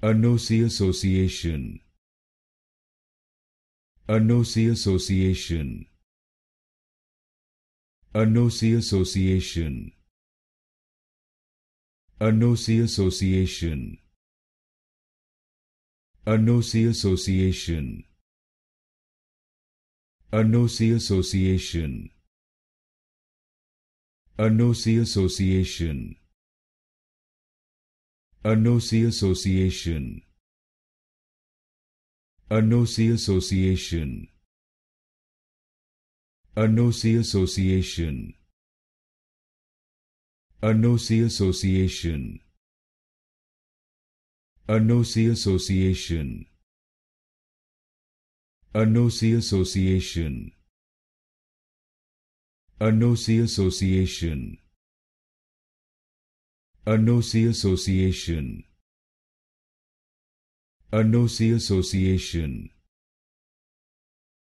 A Nosy Association A Nosy Association A Nosy Association A Nosy Association A Nosy Association A Nosy Association Anosi Association Anosi Association Anosi Association Anosi Association Anosi Association Anosi Association Anosi Association Anosi Association Annosi Association Annosi Association